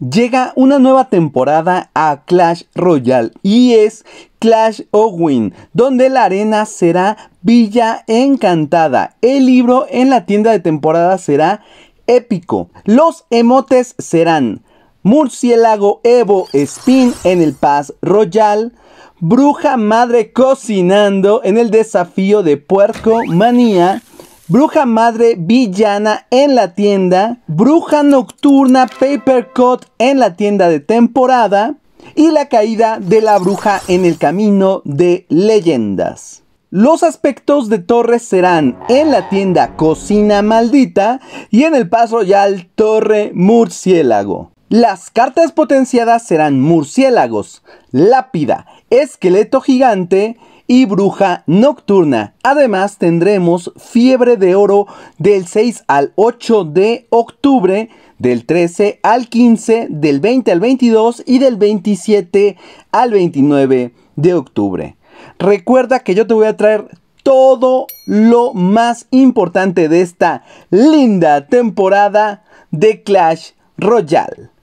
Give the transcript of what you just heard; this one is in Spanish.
Llega una nueva temporada a Clash Royale y es Clash Owen, donde la arena será Villa Encantada. El libro en la tienda de temporada será épico. Los emotes serán Murciélago Evo Spin en el Paz Royal, Bruja Madre cocinando en el desafío de Puerco Manía. Bruja Madre Villana en la tienda, Bruja Nocturna Paper Cut en la tienda de temporada y la caída de la bruja en el camino de leyendas. Los aspectos de torre serán en la tienda Cocina Maldita y en el paso ya Torre Murciélago. Las cartas potenciadas serán murciélagos, lápida, esqueleto gigante y Bruja Nocturna. Además tendremos Fiebre de Oro del 6 al 8 de octubre, del 13 al 15, del 20 al 22 y del 27 al 29 de octubre. Recuerda que yo te voy a traer todo lo más importante de esta linda temporada de Clash Royale.